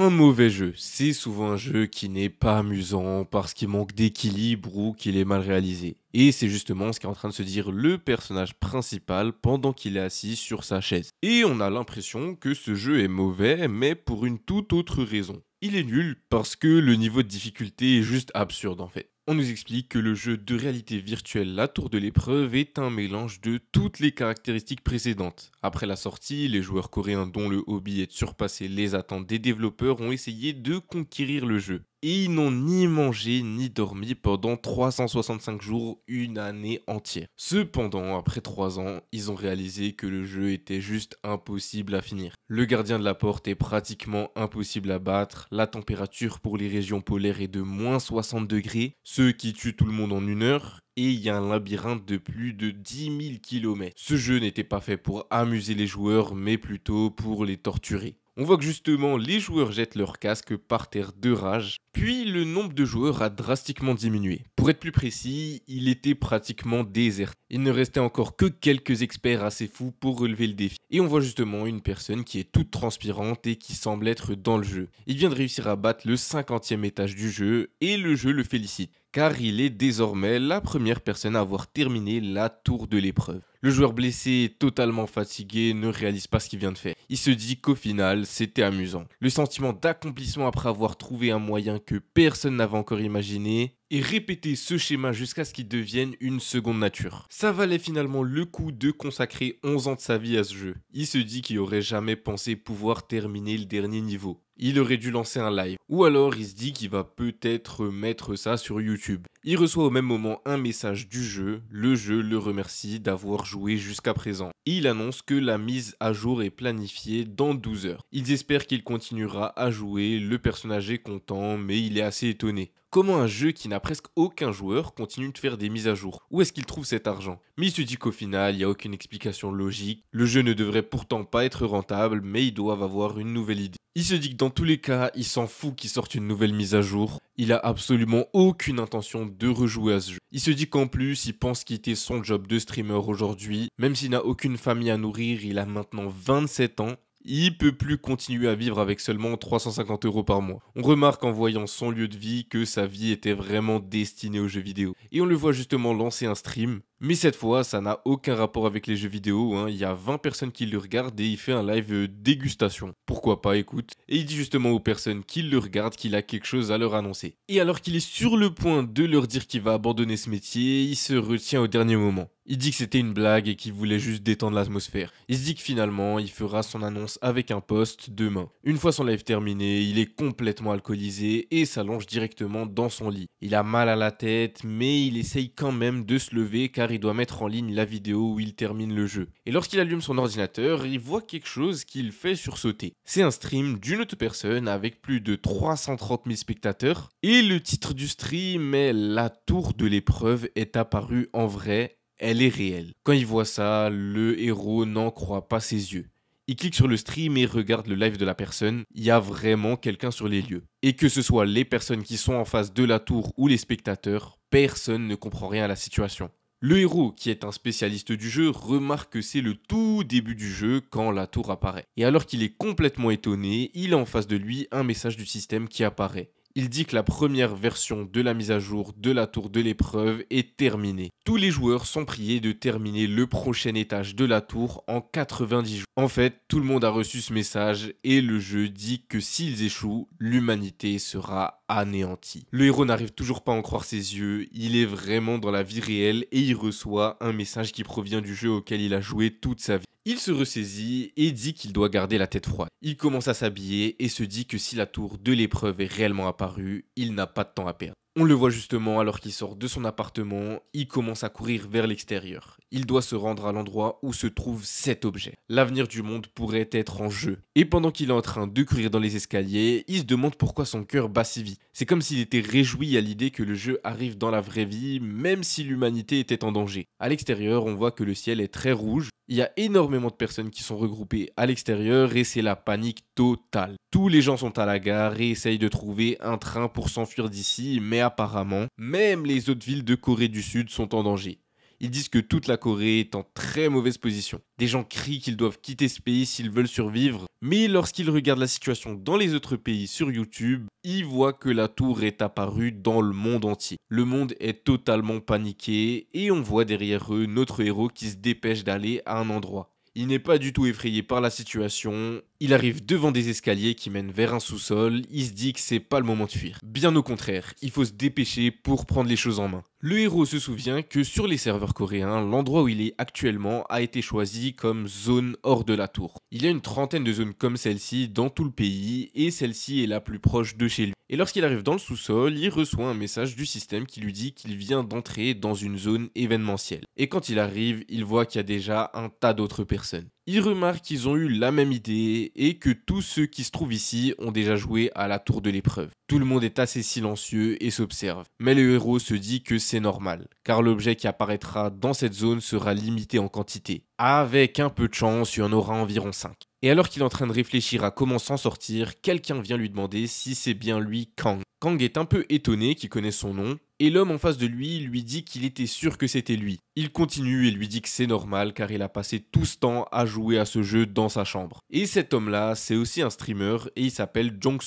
un mauvais jeu, c'est souvent un jeu qui n'est pas amusant parce qu'il manque d'équilibre ou qu'il est mal réalisé. Et c'est justement ce qu'est en train de se dire le personnage principal pendant qu'il est assis sur sa chaise. Et on a l'impression que ce jeu est mauvais, mais pour une toute autre raison. Il est nul parce que le niveau de difficulté est juste absurde en fait. On nous explique que le jeu de réalité virtuelle La Tour de l'épreuve est un mélange de toutes les caractéristiques précédentes. Après la sortie, les joueurs coréens dont le hobby est de surpasser les attentes des développeurs ont essayé de conquérir le jeu et ils n'ont ni mangé ni dormi pendant 365 jours, une année entière. Cependant, après 3 ans, ils ont réalisé que le jeu était juste impossible à finir. Le gardien de la porte est pratiquement impossible à battre, la température pour les régions polaires est de moins 60 degrés, ce qui tue tout le monde en une heure, et il y a un labyrinthe de plus de 10 000 km. Ce jeu n'était pas fait pour amuser les joueurs, mais plutôt pour les torturer. On voit que justement les joueurs jettent leur casque par terre de rage, puis le nombre de joueurs a drastiquement diminué. Pour être plus précis, il était pratiquement désert. Il ne restait encore que quelques experts assez fous pour relever le défi. Et on voit justement une personne qui est toute transpirante et qui semble être dans le jeu. Il vient de réussir à battre le 50e étage du jeu et le jeu le félicite, car il est désormais la première personne à avoir terminé la tour de l'épreuve. Le joueur blessé, totalement fatigué, ne réalise pas ce qu'il vient de faire. Il se dit qu'au final, c'était amusant. Le sentiment d'accomplissement après avoir trouvé un moyen que personne n'avait encore imaginé et répéter ce schéma jusqu'à ce qu'il devienne une seconde nature. Ça valait finalement le coup de consacrer 11 ans de sa vie à ce jeu. Il se dit qu'il aurait jamais pensé pouvoir terminer le dernier niveau il aurait dû lancer un live. Ou alors il se dit qu'il va peut-être mettre ça sur YouTube. Il reçoit au même moment un message du jeu, le jeu le remercie d'avoir joué jusqu'à présent. il annonce que la mise à jour est planifiée dans 12 heures. Ils espèrent qu'il continuera à jouer, le personnage est content mais il est assez étonné. Comment un jeu qui n'a presque aucun joueur continue de faire des mises à jour Où est-ce qu'il trouve cet argent Mais il se dit qu'au final, il n'y a aucune explication logique, le jeu ne devrait pourtant pas être rentable, mais ils doivent avoir une nouvelle idée. Il se dit que dans tous les cas, il s'en fout qu'il sorte une nouvelle mise à jour. Il a absolument aucune intention de rejouer à ce jeu. Il se dit qu'en plus, il pense quitter son job de streamer aujourd'hui. Même s'il n'a aucune famille à nourrir, il a maintenant 27 ans il peut plus continuer à vivre avec seulement 350 euros par mois. On remarque en voyant son lieu de vie que sa vie était vraiment destinée aux jeux vidéo. Et on le voit justement lancer un stream mais cette fois, ça n'a aucun rapport avec les jeux vidéo, hein. il y a 20 personnes qui le regardent et il fait un live euh, dégustation. Pourquoi pas, écoute. Et il dit justement aux personnes qui le regardent qu'il a quelque chose à leur annoncer. Et alors qu'il est sur le point de leur dire qu'il va abandonner ce métier, il se retient au dernier moment. Il dit que c'était une blague et qu'il voulait juste détendre l'atmosphère. Il se dit que finalement, il fera son annonce avec un poste demain. Une fois son live terminé, il est complètement alcoolisé et s'allonge directement dans son lit. Il a mal à la tête, mais il essaye quand même de se lever car il doit mettre en ligne la vidéo où il termine le jeu. Et lorsqu'il allume son ordinateur, il voit quelque chose qu'il fait sursauter. C'est un stream d'une autre personne avec plus de 330 000 spectateurs. Et le titre du stream est La tour de l'épreuve est apparue en vrai, elle est réelle. Quand il voit ça, le héros n'en croit pas ses yeux. Il clique sur le stream et regarde le live de la personne, il y a vraiment quelqu'un sur les lieux. Et que ce soit les personnes qui sont en face de la tour ou les spectateurs, personne ne comprend rien à la situation. Le héros, qui est un spécialiste du jeu, remarque que c'est le tout début du jeu quand la tour apparaît. Et alors qu'il est complètement étonné, il a en face de lui un message du système qui apparaît il dit que la première version de la mise à jour de la tour de l'épreuve est terminée. Tous les joueurs sont priés de terminer le prochain étage de la tour en 90 jours. En fait, tout le monde a reçu ce message et le jeu dit que s'ils échouent, l'humanité sera anéantie. Le héros n'arrive toujours pas à en croire ses yeux, il est vraiment dans la vie réelle et il reçoit un message qui provient du jeu auquel il a joué toute sa vie. Il se ressaisit et dit qu'il doit garder la tête froide. Il commence à s'habiller et se dit que si la tour de l'épreuve est réellement apparue, il n'a pas de temps à perdre. On le voit justement alors qu'il sort de son appartement, il commence à courir vers l'extérieur. Il doit se rendre à l'endroit où se trouve cet objet. L'avenir du monde pourrait être en jeu. Et pendant qu'il est en train de courir dans les escaliers, il se demande pourquoi son cœur bat si vite. C'est comme s'il était réjoui à l'idée que le jeu arrive dans la vraie vie, même si l'humanité était en danger. À l'extérieur, on voit que le ciel est très rouge, il y a énormément de personnes qui sont regroupées à l'extérieur et c'est la panique totale. Tous les gens sont à la gare et essayent de trouver un train pour s'enfuir d'ici, mais apparemment, même les autres villes de Corée du Sud sont en danger. Ils disent que toute la Corée est en très mauvaise position. Des gens crient qu'ils doivent quitter ce pays s'ils veulent survivre, mais lorsqu'ils regardent la situation dans les autres pays sur YouTube, ils voient que la tour est apparue dans le monde entier. Le monde est totalement paniqué et on voit derrière eux notre héros qui se dépêche d'aller à un endroit. Il n'est pas du tout effrayé par la situation il arrive devant des escaliers qui mènent vers un sous-sol, il se dit que c'est pas le moment de fuir. Bien au contraire, il faut se dépêcher pour prendre les choses en main. Le héros se souvient que sur les serveurs coréens, l'endroit où il est actuellement a été choisi comme zone hors de la tour. Il y a une trentaine de zones comme celle-ci dans tout le pays et celle-ci est la plus proche de chez lui. Et lorsqu'il arrive dans le sous-sol, il reçoit un message du système qui lui dit qu'il vient d'entrer dans une zone événementielle. Et quand il arrive, il voit qu'il y a déjà un tas d'autres personnes. Il remarque qu'ils ont eu la même idée et que tous ceux qui se trouvent ici ont déjà joué à la tour de l'épreuve. Tout le monde est assez silencieux et s'observe, mais le héros se dit que c'est normal, car l'objet qui apparaîtra dans cette zone sera limité en quantité. Avec un peu de chance, il y en aura environ 5. Et alors qu'il est en train de réfléchir à comment s'en sortir, quelqu'un vient lui demander si c'est bien lui Kang. Kang est un peu étonné qu'il connaisse son nom, et l'homme en face de lui lui dit qu'il était sûr que c'était lui. Il continue et lui dit que c'est normal car il a passé tout ce temps à jouer à ce jeu dans sa chambre. Et cet homme-là, c'est aussi un streamer et il s'appelle jong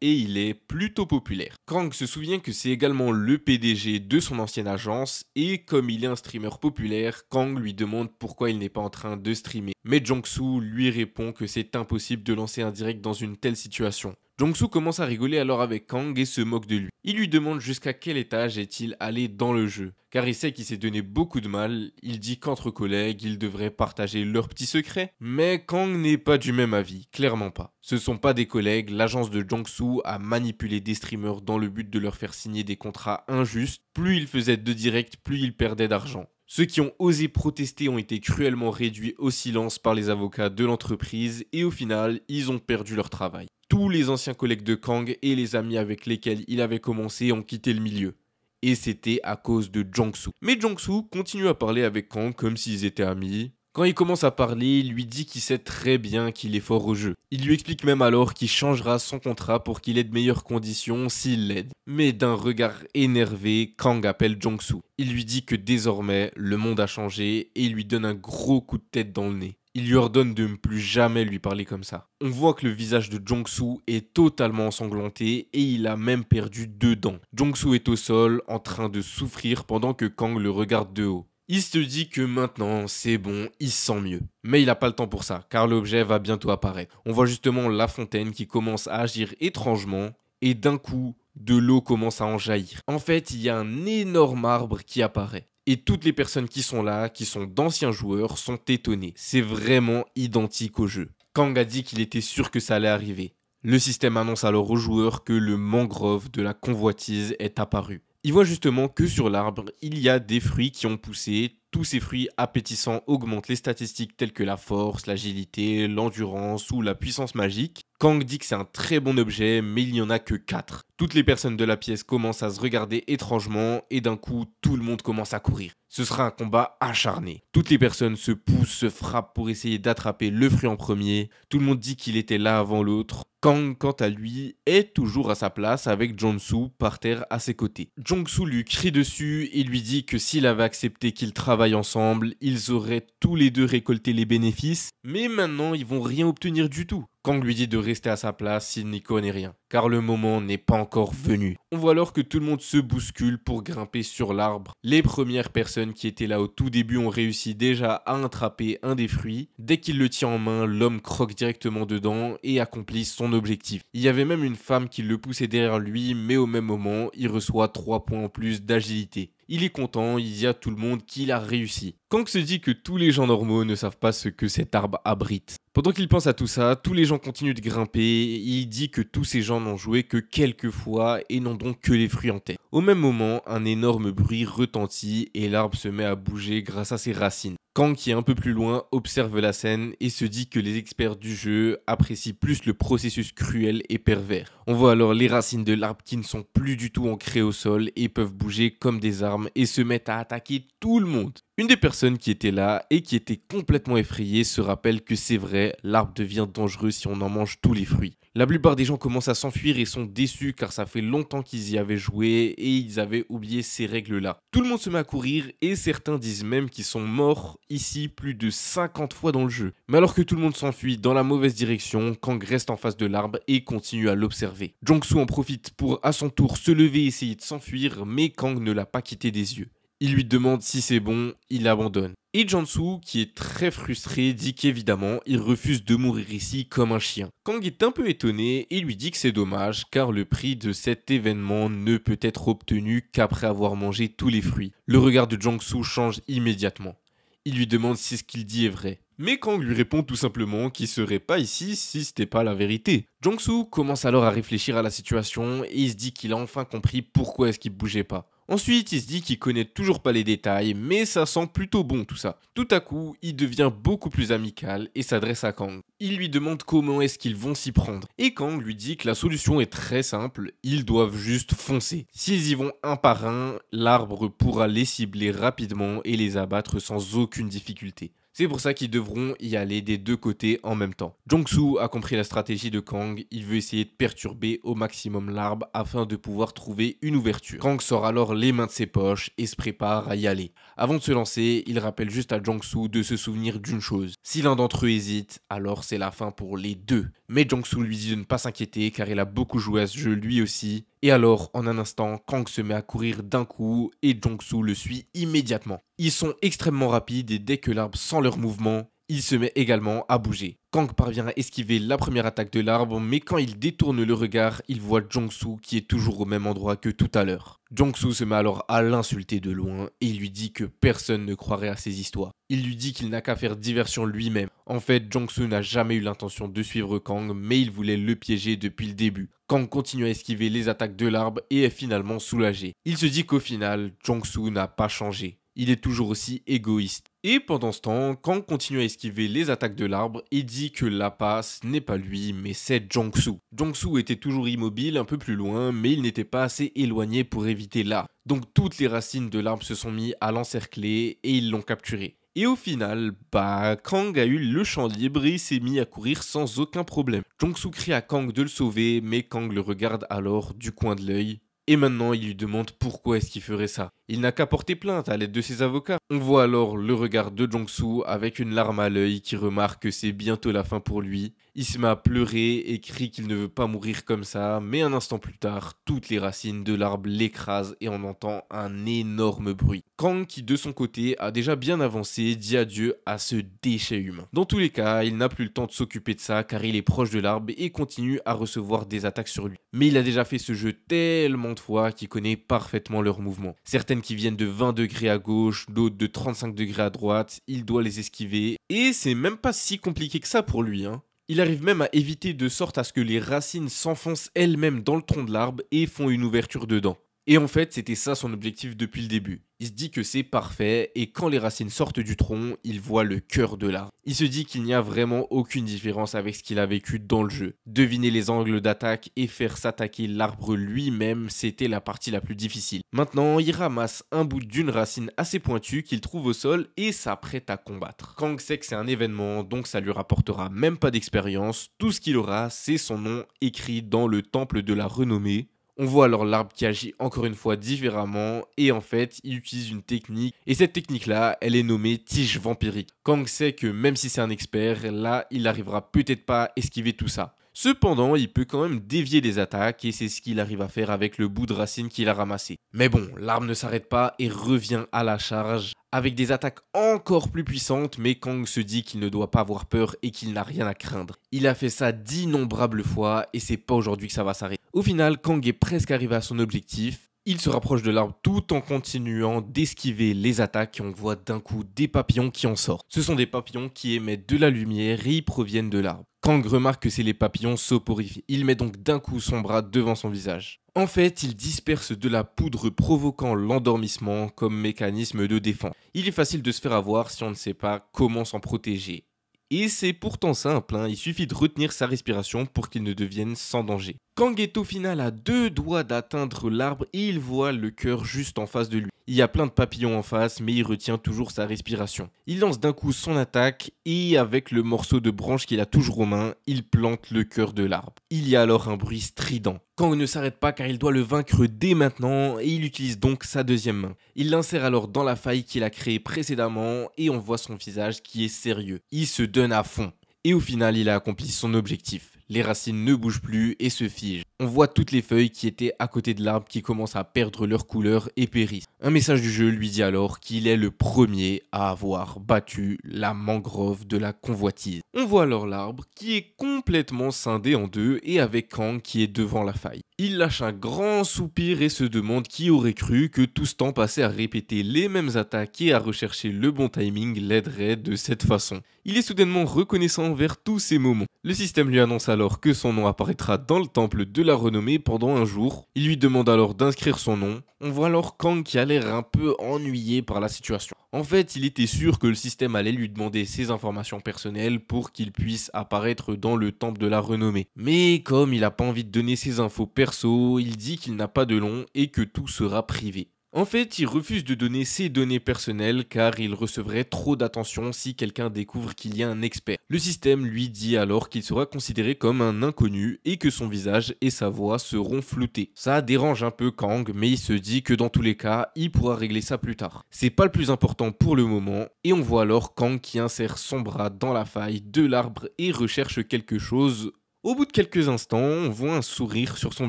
et il est plutôt populaire. Kang se souvient que c'est également le PDG de son ancienne agence et comme il est un streamer populaire, Kang lui demande pourquoi il n'est pas en train de streamer. Mais jong lui répond que c'est impossible de lancer un direct dans une telle situation jong commence à rigoler alors avec Kang et se moque de lui. Il lui demande jusqu'à quel étage est-il allé dans le jeu. Car il sait qu'il s'est donné beaucoup de mal, il dit qu'entre collègues, ils devraient partager leurs petits secrets. Mais Kang n'est pas du même avis, clairement pas. Ce sont pas des collègues, l'agence de jong a manipulé des streamers dans le but de leur faire signer des contrats injustes. Plus ils faisaient de direct, plus ils perdaient d'argent. Ceux qui ont osé protester ont été cruellement réduits au silence par les avocats de l'entreprise et au final, ils ont perdu leur travail tous les anciens collègues de Kang et les amis avec lesquels il avait commencé ont quitté le milieu. Et c'était à cause de jong Mais jong continue à parler avec Kang comme s'ils étaient amis. Quand il commence à parler, il lui dit qu'il sait très bien qu'il est fort au jeu. Il lui explique même alors qu'il changera son contrat pour qu'il ait de meilleures conditions s'il l'aide. Mais d'un regard énervé, Kang appelle jong Il lui dit que désormais, le monde a changé et il lui donne un gros coup de tête dans le nez il lui ordonne de ne plus jamais lui parler comme ça. On voit que le visage de jong Su est totalement ensanglanté et il a même perdu deux dents. Jong-soo est au sol en train de souffrir pendant que Kang le regarde de haut. Il se dit que maintenant, c'est bon, il sent mieux. Mais il n'a pas le temps pour ça, car l'objet va bientôt apparaître. On voit justement la fontaine qui commence à agir étrangement, et d'un coup, de l'eau commence à en jaillir. En fait, il y a un énorme arbre qui apparaît. Et toutes les personnes qui sont là, qui sont d'anciens joueurs, sont étonnées. C'est vraiment identique au jeu. Kang a dit qu'il était sûr que ça allait arriver. Le système annonce alors aux joueurs que le mangrove de la convoitise est apparu. Il voit justement que sur l'arbre, il y a des fruits qui ont poussé, tous ces fruits appétissants augmentent les statistiques telles que la force, l'agilité, l'endurance ou la puissance magique. Kang dit que c'est un très bon objet, mais il n'y en a que 4. Toutes les personnes de la pièce commencent à se regarder étrangement et d'un coup, tout le monde commence à courir. Ce sera un combat acharné. Toutes les personnes se poussent, se frappent pour essayer d'attraper le fruit en premier. Tout le monde dit qu'il était là avant l'autre. Kang, quant à lui, est toujours à sa place avec jong par terre à ses côtés. jong lui crie dessus et lui dit que s'il avait accepté qu'il travaille ensemble, ils auraient tous les deux récolté les bénéfices, mais maintenant ils vont rien obtenir du tout. Kang lui dit de rester à sa place, il n'y connaît rien, car le moment n'est pas encore venu. On voit alors que tout le monde se bouscule pour grimper sur l'arbre. Les premières personnes qui étaient là au tout début ont réussi déjà à attraper un des fruits. Dès qu'il le tient en main, l'homme croque directement dedans et accomplit son objectif. Il y avait même une femme qui le poussait derrière lui, mais au même moment, il reçoit 3 points en plus d'agilité il est content, il y a tout le monde qui a réussi. Kang se dit que tous les gens normaux ne savent pas ce que cet arbre abrite. Pendant qu'il pense à tout ça, tous les gens continuent de grimper, et il dit que tous ces gens n'ont joué que quelques fois et n'ont donc que les fruits en tête. Au même moment, un énorme bruit retentit et l'arbre se met à bouger grâce à ses racines. Kang, qui est un peu plus loin, observe la scène et se dit que les experts du jeu apprécient plus le processus cruel et pervers. On voit alors les racines de l'arbre qui ne sont plus du tout ancrées au sol et peuvent bouger comme des armes et se mettent à attaquer tout le monde. Une des personnes qui était là et qui était complètement effrayée se rappelle que c'est vrai, l'arbre devient dangereux si on en mange tous les fruits. La plupart des gens commencent à s'enfuir et sont déçus car ça fait longtemps qu'ils y avaient joué et ils avaient oublié ces règles-là. Tout le monde se met à courir et certains disent même qu'ils sont morts ici plus de 50 fois dans le jeu. Mais alors que tout le monde s'enfuit dans la mauvaise direction, Kang reste en face de l'arbre et continue à l'observer. Jong-Soo en profite pour à son tour se lever et essayer de s'enfuir mais Kang ne l'a pas quitté des yeux. Il lui demande si c'est bon, il abandonne. Et Jansu, qui est très frustré, dit qu'évidemment, il refuse de mourir ici comme un chien. Kang est un peu étonné et lui dit que c'est dommage car le prix de cet événement ne peut être obtenu qu'après avoir mangé tous les fruits. Le regard de Jansu change immédiatement. Il lui demande si ce qu'il dit est vrai. Mais Kang lui répond tout simplement qu'il serait pas ici si c'était pas la vérité. jang commence alors à réfléchir à la situation et il se dit qu'il a enfin compris pourquoi est-ce qu'il bougeait pas. Ensuite, il se dit qu'il connaît toujours pas les détails, mais ça sent plutôt bon tout ça. Tout à coup, il devient beaucoup plus amical et s'adresse à Kang. Il lui demande comment est-ce qu'ils vont s'y prendre. Et Kang lui dit que la solution est très simple, ils doivent juste foncer. S'ils y vont un par un, l'arbre pourra les cibler rapidement et les abattre sans aucune difficulté. C'est pour ça qu'ils devront y aller des deux côtés en même temps. jong su a compris la stratégie de Kang, il veut essayer de perturber au maximum l'arbre afin de pouvoir trouver une ouverture. Kang sort alors les mains de ses poches et se prépare à y aller. Avant de se lancer, il rappelle juste à jong su de se souvenir d'une chose. Si l'un d'entre eux hésite, alors c'est la fin pour les deux. Mais jong su lui dit de ne pas s'inquiéter car il a beaucoup joué à ce jeu lui aussi et alors, en un instant, Kang se met à courir d'un coup et Jong-soo le suit immédiatement. Ils sont extrêmement rapides et dès que l'arbre sent leur mouvement, il se met également à bouger. Kang parvient à esquiver la première attaque de l'arbre, mais quand il détourne le regard, il voit Jong-soo qui est toujours au même endroit que tout à l'heure. Jong-soo se met alors à l'insulter de loin et lui dit que personne ne croirait à ses histoires. Il lui dit qu'il n'a qu'à faire diversion lui-même. En fait, Jong-soo n'a jamais eu l'intention de suivre Kang, mais il voulait le piéger depuis le début. Kang continue à esquiver les attaques de l'arbre et est finalement soulagé. Il se dit qu'au final, Jong-soo n'a pas changé il est toujours aussi égoïste. Et pendant ce temps, Kang continue à esquiver les attaques de l'arbre et dit que la passe n'est pas lui, mais c'est jong su jong était toujours immobile un peu plus loin, mais il n'était pas assez éloigné pour éviter là. Donc toutes les racines de l'arbre se sont mises à l'encercler et ils l'ont capturé. Et au final, bah, Kang a eu le champ libre et s'est mis à courir sans aucun problème. jong su crie à Kang de le sauver, mais Kang le regarde alors du coin de l'œil et maintenant, il lui demande pourquoi est-ce qu'il ferait ça. Il n'a qu'à porter plainte à l'aide de ses avocats. On voit alors le regard de Jong-soo avec une larme à l'œil qui remarque que c'est bientôt la fin pour lui il se met à pleurer et crie qu'il ne veut pas mourir comme ça, mais un instant plus tard, toutes les racines de l'arbre l'écrasent et on entend un énorme bruit. Kang, qui de son côté a déjà bien avancé, dit adieu à ce déchet humain. Dans tous les cas, il n'a plus le temps de s'occuper de ça car il est proche de l'arbre et continue à recevoir des attaques sur lui. Mais il a déjà fait ce jeu tellement de fois qu'il connaît parfaitement leurs mouvements. Certaines qui viennent de 20 degrés à gauche, d'autres de 35 degrés à droite, il doit les esquiver et c'est même pas si compliqué que ça pour lui. Hein. Il arrive même à éviter de sorte à ce que les racines s'enfoncent elles-mêmes dans le tronc de l'arbre et font une ouverture dedans. Et en fait, c'était ça son objectif depuis le début. Il se dit que c'est parfait et quand les racines sortent du tronc, il voit le cœur de l'arbre. Il se dit qu'il n'y a vraiment aucune différence avec ce qu'il a vécu dans le jeu. Deviner les angles d'attaque et faire s'attaquer l'arbre lui-même, c'était la partie la plus difficile. Maintenant, il ramasse un bout d'une racine assez pointue qu'il trouve au sol et s'apprête à combattre. Kang sait que c'est un événement, donc ça lui rapportera même pas d'expérience. Tout ce qu'il aura, c'est son nom écrit dans le temple de la renommée on voit alors l'arbre qui agit encore une fois différemment et en fait il utilise une technique et cette technique là elle est nommée tige vampirique. Kang sait que même si c'est un expert, là il n'arrivera peut-être pas à esquiver tout ça. Cependant, il peut quand même dévier les attaques et c'est ce qu'il arrive à faire avec le bout de racine qu'il a ramassé. Mais bon, l'arme ne s'arrête pas et revient à la charge avec des attaques encore plus puissantes, mais Kang se dit qu'il ne doit pas avoir peur et qu'il n'a rien à craindre. Il a fait ça d'innombrables fois et c'est pas aujourd'hui que ça va s'arrêter. Au final, Kang est presque arrivé à son objectif, il se rapproche de l'arbre tout en continuant d'esquiver les attaques et on voit d'un coup des papillons qui en sortent. Ce sont des papillons qui émettent de la lumière et ils proviennent de l'arbre. Kang remarque que c'est les papillons soporifiques, Il met donc d'un coup son bras devant son visage. En fait, il disperse de la poudre provoquant l'endormissement comme mécanisme de défense. Il est facile de se faire avoir si on ne sait pas comment s'en protéger. Et c'est pourtant simple, hein. il suffit de retenir sa respiration pour qu'il ne devienne sans danger est au Final à deux doigts d'atteindre l'arbre, et il voit le cœur juste en face de lui. Il y a plein de papillons en face, mais il retient toujours sa respiration. Il lance d'un coup son attaque, et avec le morceau de branche qu'il a toujours aux mains, il plante le cœur de l'arbre. Il y a alors un bruit strident. Kang ne s'arrête pas car il doit le vaincre dès maintenant, et il utilise donc sa deuxième main. Il l'insère alors dans la faille qu'il a créée précédemment, et on voit son visage qui est sérieux. Il se donne à fond. Et au final, il a accompli son objectif les racines ne bougent plus et se figent. On voit toutes les feuilles qui étaient à côté de l'arbre qui commencent à perdre leur couleur et périssent. Un message du jeu lui dit alors qu'il est le premier à avoir battu la mangrove de la convoitise. On voit alors l'arbre qui est complètement scindé en deux et avec Kang qui est devant la faille. Il lâche un grand soupir et se demande qui aurait cru que tout ce temps passé à répéter les mêmes attaques et à rechercher le bon timing l'aiderait de cette façon. Il est soudainement reconnaissant vers tous ces moments. Le système lui annonce alors alors que son nom apparaîtra dans le temple de la renommée pendant un jour. Il lui demande alors d'inscrire son nom. On voit alors Kang qui a l'air un peu ennuyé par la situation. En fait, il était sûr que le système allait lui demander ses informations personnelles pour qu'il puisse apparaître dans le temple de la renommée. Mais comme il n'a pas envie de donner ses infos perso, il dit qu'il n'a pas de nom et que tout sera privé. En fait, il refuse de donner ses données personnelles car il recevrait trop d'attention si quelqu'un découvre qu'il y a un expert. Le système lui dit alors qu'il sera considéré comme un inconnu et que son visage et sa voix seront floutés. Ça dérange un peu Kang, mais il se dit que dans tous les cas, il pourra régler ça plus tard. C'est pas le plus important pour le moment, et on voit alors Kang qui insère son bras dans la faille de l'arbre et recherche quelque chose. Au bout de quelques instants, on voit un sourire sur son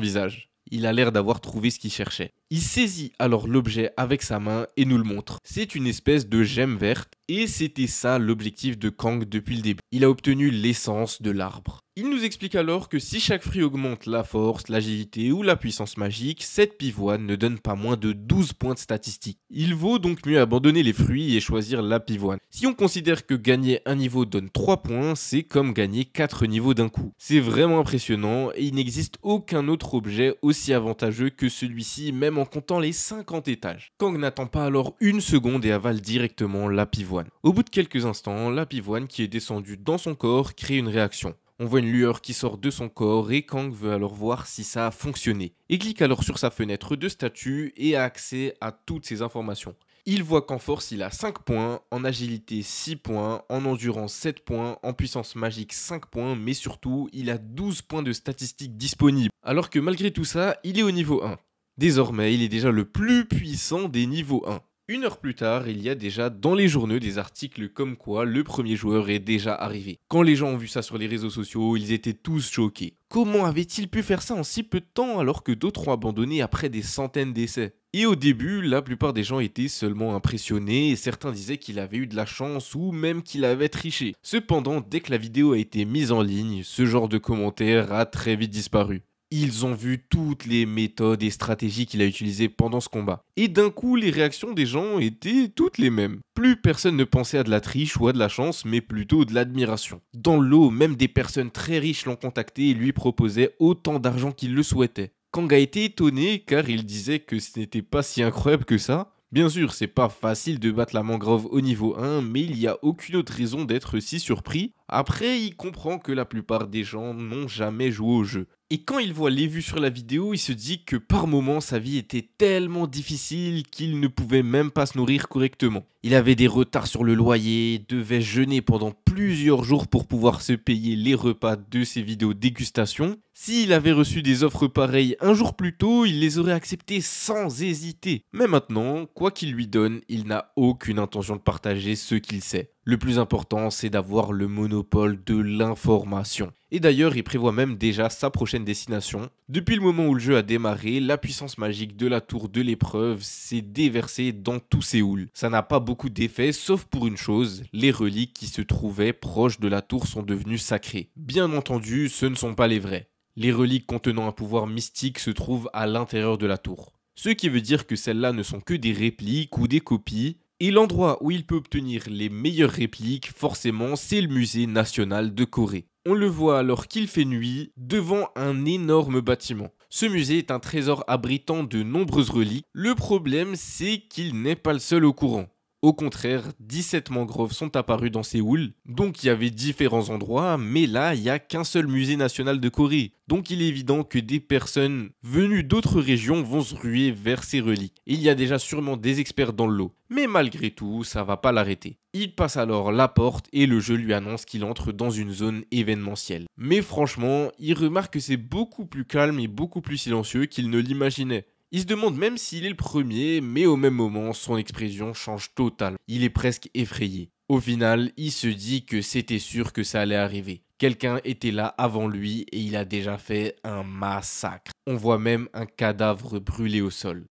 visage. Il a l'air d'avoir trouvé ce qu'il cherchait. Il saisit alors l'objet avec sa main et nous le montre. C'est une espèce de gemme verte et c'était ça l'objectif de Kang depuis le début. Il a obtenu l'essence de l'arbre. Il nous explique alors que si chaque fruit augmente la force, l'agilité ou la puissance magique, cette pivoine ne donne pas moins de 12 points de statistique. Il vaut donc mieux abandonner les fruits et choisir la pivoine. Si on considère que gagner un niveau donne 3 points, c'est comme gagner 4 niveaux d'un coup. C'est vraiment impressionnant et il n'existe aucun autre objet aussi avantageux que celui-ci même en en comptant les 50 étages. Kang n'attend pas alors une seconde et avale directement la pivoine. Au bout de quelques instants, la pivoine qui est descendue dans son corps crée une réaction. On voit une lueur qui sort de son corps et Kang veut alors voir si ça a fonctionné. Il clique alors sur sa fenêtre de statut et a accès à toutes ses informations. Il voit qu'en force il a 5 points, en agilité 6 points, en endurance 7 points, en puissance magique 5 points, mais surtout il a 12 points de statistiques disponibles. Alors que malgré tout ça, il est au niveau 1. Désormais, il est déjà le plus puissant des niveaux 1. Une heure plus tard, il y a déjà dans les journaux des articles comme quoi le premier joueur est déjà arrivé. Quand les gens ont vu ça sur les réseaux sociaux, ils étaient tous choqués. Comment avait-il pu faire ça en si peu de temps alors que d'autres ont abandonné après des centaines d'essais Et au début, la plupart des gens étaient seulement impressionnés et certains disaient qu'il avait eu de la chance ou même qu'il avait triché. Cependant, dès que la vidéo a été mise en ligne, ce genre de commentaire a très vite disparu. Ils ont vu toutes les méthodes et stratégies qu'il a utilisées pendant ce combat. Et d'un coup, les réactions des gens étaient toutes les mêmes. Plus personne ne pensait à de la triche ou à de la chance, mais plutôt de l'admiration. Dans l'eau, même des personnes très riches l'ont contacté et lui proposaient autant d'argent qu'il le souhaitait. Kang a été étonné car il disait que ce n'était pas si incroyable que ça, Bien sûr, c'est pas facile de battre la mangrove au niveau 1, mais il n'y a aucune autre raison d'être si surpris. Après, il comprend que la plupart des gens n'ont jamais joué au jeu. Et quand il voit les vues sur la vidéo, il se dit que par moments sa vie était tellement difficile qu'il ne pouvait même pas se nourrir correctement. Il avait des retards sur le loyer, devait jeûner pendant plusieurs jours pour pouvoir se payer les repas de ses vidéos dégustation. S'il avait reçu des offres pareilles un jour plus tôt, il les aurait acceptées sans hésiter. Mais maintenant, quoi qu'il lui donne, il n'a aucune intention de partager ce qu'il sait. Le plus important, c'est d'avoir le monopole de l'information. Et d'ailleurs, il prévoit même déjà sa prochaine destination. Depuis le moment où le jeu a démarré, la puissance magique de la tour de l'épreuve s'est déversée dans tous ses houles. Ça n'a pas beaucoup d'effet, sauf pour une chose, les reliques qui se trouvaient proches de la tour sont devenues sacrées. Bien entendu, ce ne sont pas les vraies les reliques contenant un pouvoir mystique se trouvent à l'intérieur de la tour. Ce qui veut dire que celles-là ne sont que des répliques ou des copies, et l'endroit où il peut obtenir les meilleures répliques, forcément, c'est le musée national de Corée. On le voit alors qu'il fait nuit devant un énorme bâtiment. Ce musée est un trésor abritant de nombreuses reliques. Le problème, c'est qu'il n'est pas le seul au courant. Au contraire, 17 mangroves sont apparus dans ces Séoul, donc il y avait différents endroits, mais là, il n'y a qu'un seul musée national de Corée. Donc il est évident que des personnes venues d'autres régions vont se ruer vers ces reliques. Il y a déjà sûrement des experts dans le lot. Mais malgré tout, ça va pas l'arrêter. Il passe alors la porte et le jeu lui annonce qu'il entre dans une zone événementielle. Mais franchement, il remarque que c'est beaucoup plus calme et beaucoup plus silencieux qu'il ne l'imaginait. Il se demande même s'il est le premier, mais au même moment, son expression change totale. Il est presque effrayé. Au final, il se dit que c'était sûr que ça allait arriver. Quelqu'un était là avant lui et il a déjà fait un massacre. On voit même un cadavre brûlé au sol.